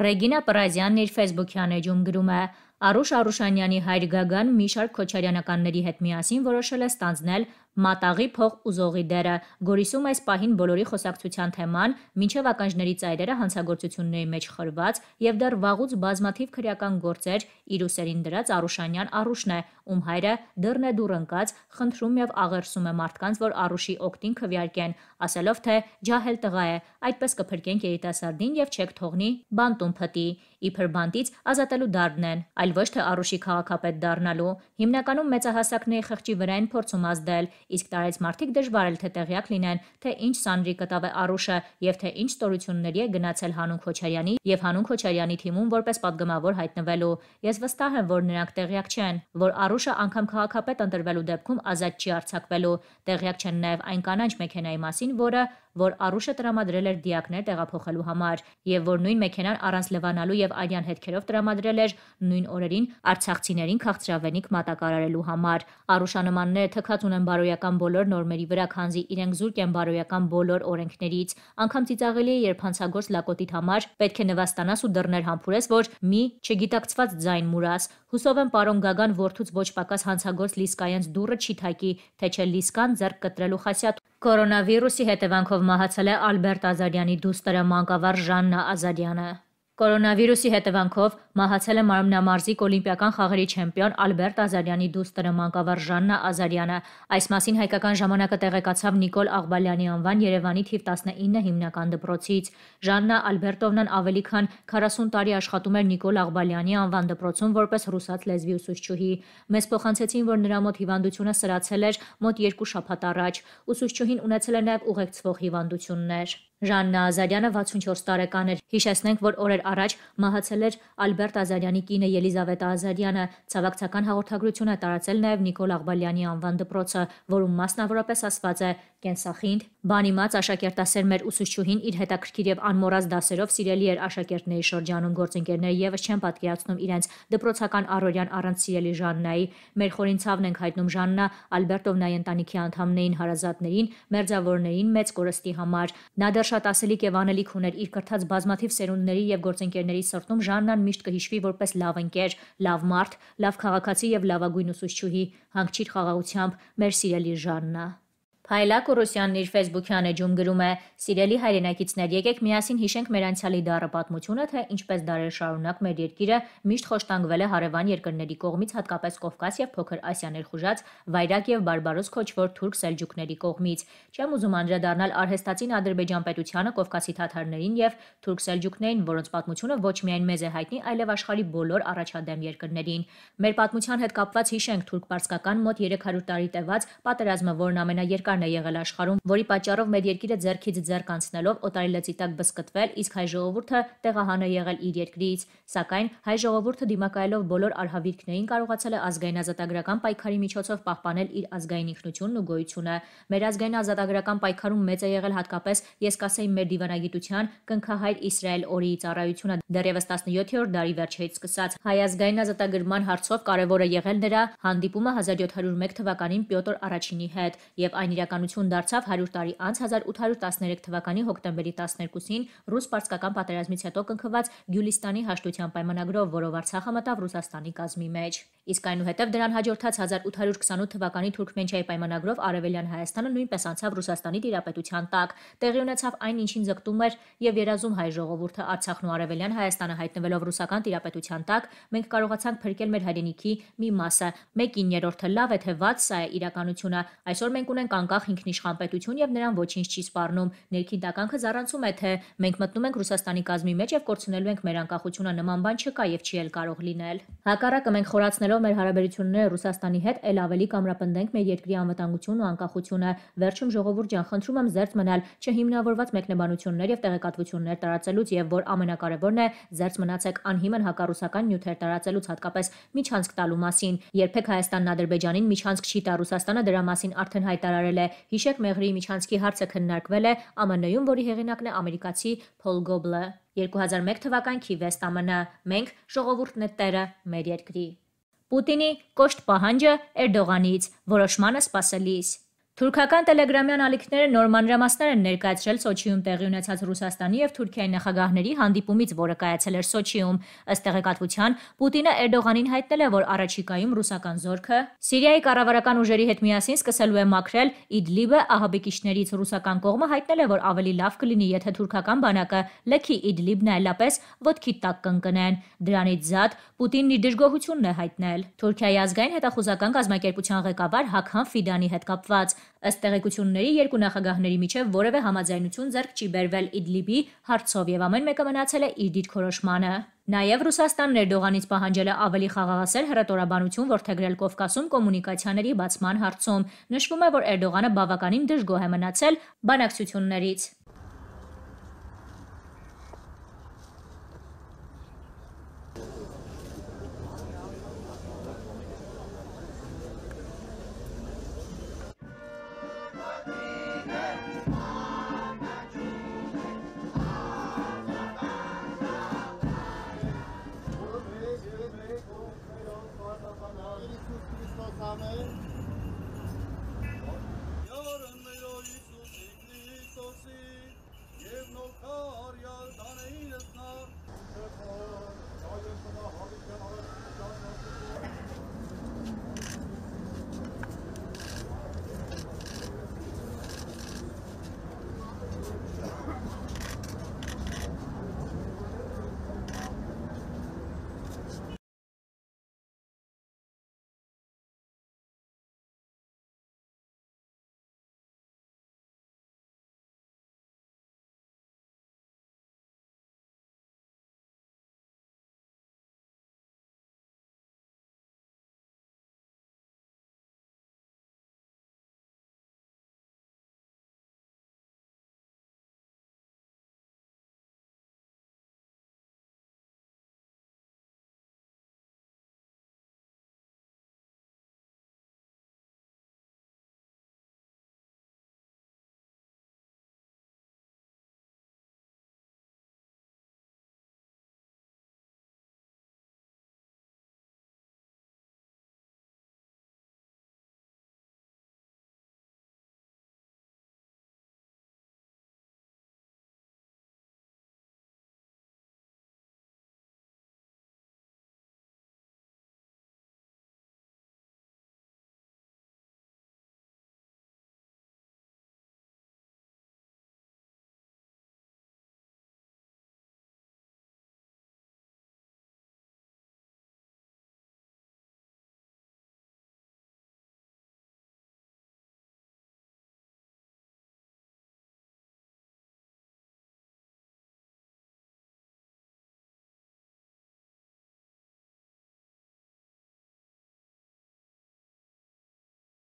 Ռեգինա Պրազյանն իր Facebook-յան էջում գրում է. Արուշ Արուշանյանի հայր Գագան մի շարք քոչարյանականների հետ միասին որոշել է ստանձնել մատաղի փող ուզողի դերը։ Գորիսում այս պահին բոլորի խոսակցության թեման մինչև ականջների ծայրերը հանցագործությունների մեջ խրված եւ դեռ վաղուց բազմաթիվ քրեական գործեր իր ուսերին դրած Արուշանյան Արուշն է, ում հայրը դռն է դուռ ընկած խնդրում եւ աղերսում է մարդկանց, որ Արուշի օկտին քվյարկեն, ասելով թե ջահել տղա է, այդպես կփրկենք երիտասարդին եւ չեք թողնի բանտում փտի։ Իբր բանտից ազատելու դարբն են, այլ ոչ թե Արուշի քաղաքապետ դառնալու։ Հիմնականում մեծահասակների խղճի վրա են փորձում ազդել Իսկ տարեց մարդիկ դժվար էլ թե տեղյակ լինեն, թե ինչ սանրի կտավ է Արուշը եւ թե ինչ ստորությունների է գնացել Հանուն Քոչարյանի եւ Հանուն Քոչարյանի թիմում որպես падգամավոր հայտնվելու։ Ես վստահ եմ, որ նրանք տեղյակ չեն, որ Արուշը անգամ քաղաքապետ ընտրվելու դեպքում ազատ չի արձակվելու։ Տեղյակ չեն նաեւ այն կանանչ մեքենայի մասին, որը որ Արուշը տրամադրել էր դիակներ տեղափոխելու համար եւ որ նույն մեքենան առանց լվանալու եւ արյան հետքերով տրամադրել էր նույն օրերին արցախցիներին քաղցրավենիք մատակարարելու համար։ Արուշանմանները թքած ունեն բարոյական բոլոր նորմերի վրա, քանզի իրենք զուրկ են բարոյական բոլոր օրենքներից։ Անկամ ծիծաղելի է, երբ հանցագործ լակոտիտ համար պետք է նվաստանաս ու դռներ համբուրես, որ մի չգիտակցված ձայն մուրաս։ Հուսով եմ պարոն Գագան ворթուց ոչ պակաս հանցագործ լիսկայանց դուրը չի թակի, թե չէ լիսկան ձեռք կտրելու խասյատ Կորոնավիրուսի հետևանքով մահացել է Ալբերտ Ազարյանի դուստրը մանկավար Ժաննա Ազարյանը։ Կորոնավիրուսի հետևանքով մահացել է մարմնամարզիկ օլիմպիական խաղերի չեմպիոն Ալբերտ Ազարյանի դուստրը մանկավար Ժաննա Ազարյանը։ Այս մասին հայկական ժամանակը տեղեկացավ Նիկոլ Աղբալյանի անվան Երևանի թիվ 19 հիմնական դպրոցից։ Ժաննա Ալբերտովնան ավելի քան 40 տարի աշխատում էր Նիկոլ Աղբալյանի անվան դպրոցում որպես ռուսաց լեզվի ուսուցչուհի։ Մեզ փոխանցեցին, որ նրա մոտ հիվանդությունը սրացել էր մոտ 2 շաբաթ առաջ։ Ուսուցչուհին ունեցել է նաև ուղեկցվող հիվանդություններ։ Ժաննա Ազարյանը 64 տարեկան էր։ Հիշեցնենք, որ օրեր առաջ մահացել էր Ալբերտ Ազարյանի կինը Ելիզավետա Ազարյանը։ Ցավակցական հաղորդագրություն է տարածել նաև Նիկոլ Աղբալյանի անվան դպրոցը, որում մասնավորապես ասված է կենսախինդ, բանիմաց աշակերտասեր մեր ուսուցչուհին իր հետաքրքիր եւ անմոռաց դասերով սիրելի էր աշակերտների շրջանում գործընկերները եւս չեն պատկերացնում իրենց դպրոցական առօրյան առանց սիրելի Ժաննայի։ Մեր խորին ցավն ենք հայտնում Ժաննա Ալբերտովնայի ընտանիքի անդամներին, հարազատներին, մերձավորներին մեծ կորստի համար։ Նա դեռ շատ ասելիք եւ անելիք ուներ իր կրթած բազմաթիվ սերունդների եւ գործընկերների սրտում Ժաննան միշտ կհիշվի որպես լավ ընկեր, լավ մարդ, լավ քաղաքացի եւ լավագույն ուսուցչուհի, հանգչիր խաղաղությամբ մեր սիրելի Ժաննա։ Փայլա Կորոսյանն իր Facebook-յան էջում գրում է. «Սիրելի հայրենակիցներ, եկեք միասին հիշենք մեր անցյալի դառը պատմությունը, թե ինչպես դարեր շարունակ մեր երկիրը միշտ խոշտանգվել է հարևան երկրների կողմից, հատկապես Կովկաս եւ Փոքր Ասիա ներխուժած վայրակ եւ բարբարոս քոչվոր թուրք սելջուկների կողմից։ Չեմ ուզում անդրադառնալ արհեստացին Ադրբեջան պետությանը, Կովկասի թաթարներին եւ թուրք սելջուկներին, որոնց պատմությունը ոչ միայն մեզ է հայտնի, այլև աշխարի բոլոր առաջադեմ երկրներին։ Մեր պատմության հետ կապված հիշենք թուրք-պարսկական մոտ 300 տարի տևած պատերազմը, որն ամենաերկար պատճառն է եղել աշխարհում, որի պատճառով մեր երկիրը ձերքից ձերք անցնելով օտարիլեցի տակ բսկտվել, իսկ հայ ժողովուրդը տեղահան է եղել իր երկրից, սակայն հայ ժողովուրդը դիմակայելով բոլոր արհավիրքներին կարողացել է ազգային ազատագրական պայքարի միջոցով պահպանել իր ազգային ինքնությունն ու գոյությունը։ Մեր ազգային ազատագրական պայքարում մեծ է եղել հատկապես ես կասեի մեր դիվանագիտության կնքահայր Իսրայել օրի ծառայությունը դեռևս 17-րդ դարի վերջերից սկսած հայ ազգային ազատագրման հարցով կարևոր է եղել նրա հանդիպումը 1701 թվականին Պյոտր Արաչինի հետ եւ այն իրականացավ իրականություն դարձավ 100 տարի անց 1813 թվականի հոկտեմբերի 12-ին ռուս-պարսկական պատերազմից հետո կնքված Գյուլիստանի հաշտության պայմանագրով, որով Արցախը մտավ Ռուսաստանի կազմի մեջ։ Իսկ այնուհետև դրան հաջորդած 1828 թվականի Թուրքմենչիայի պայմանագրով Արևելյան Հայաստանը նույնպես անցավ Ռուսաստանի դիրապետության տակ։ Տեղի ունեցավ այն, ինչին ձգտում էր եւ երազում հայ ժողովուրդը Արցախն ու Արևելյան Հայաստանը հայտնվելով ռուսական դիրապետության տակ, մենք կարողացանք փրկել մեր հայրենիքի մի մասը։ 1/3-ը լավ է թե վատ, սա է իրականությունը։ Այսօր մենք ունենք անկախ ինքնիշխան պետություն եւ նրան ոչինչ չի սպառնում։ Ներքին դականքը զառանցում է թե մենք մտնում ենք Ռուսաստանի կազմի մեջ եւ կորցնելու ենք մեր անկախությունը, նման բան չկա եւ չի էլ կարող լինել։ Հակառակը մենք խորացնելով Շարունակելով մեր հարաբերությունները Ռուսաստանի հետ, ել ավելի կամրապնդենք մեր երկրի անվտանգությունն ու անկախությունը։ Վերջում ժողովուրդ ջան, խնդրում եմ զերծ մնալ չհիմնավորված մեկնաբանություններ եւ տեղեկատվություններ տարածելուց եւ որ ամենակարևորն է, զերծ մնացեք անհիմն հակառուսական նյութեր տարածելուց հատկապես միջանցք տալու մասին։ Երբեք Հայաստանն Ադրբեջանին միջանցք չի տա, Ռուսաստանը դրա մասին արդեն հայտարարել է։ Հիշեք Մեղրի միջանցքի հարցը քննարկվել է ԱՄՆ-ում, որի հեղինակն է ամերիկացի Փոլ Գոբլը։ 2001 թվականքի Վեստամնը մենք ժողովուրդն է տերը մեր երկրի Պուտինի կոշտ պահանջը Էրդողանից որոշմանը սпасելիս Թուրքական տելեգրամյան ալիքները նոր մանրամասներ են ներկայացրել Սոչիում տեղի ունեցած Ռուսաստանի եւ Թուրքիայի նախագահների հանդիպումից, որը կայացել էր Սոչիում։ Ըստ տեղեկատվության, Պուտինը Էրդողանին հայտնել է, որ առաջիկայում ռուսական զորքը Սիրիայի կառավարական ուժերի հետ միասին սկսելու է մաքրել Իդլիբը, ահաբեկիչներից ռուսական կողմը հայտնել է, որ ավելի լավ կլինի, եթե թուրքական բանակը լքի Իդլիբն այլապես ոտքի տակ կընկնեն։ Դրանից զատ Պուտինն իր դժգոհությունն է հայտնել։ Թուրքիայի ազգային հետախուզական գազམ་ակերպության ղեկավար Հական Ֆիդանի հետ կապված Ըստ տեղեկությունների երկու նախագահների միջև որևէ համաձայնություն ձեռք չի բերվել Իդլիբի հարցով եւ ամեն մեկը մնացել է իր դիրքորոշմանը։ Նաև Ռուսաստանն Էրդողանից պահանջել է ավելի խաղաղասեր հրետորաբանություն ворթեգրել Կովկասում կոմունիկացիաների բացման հարցում։ Նշվում է, որ Էրդողանը բավականին դժգոհ է մնացել բանակցություններից։ Amen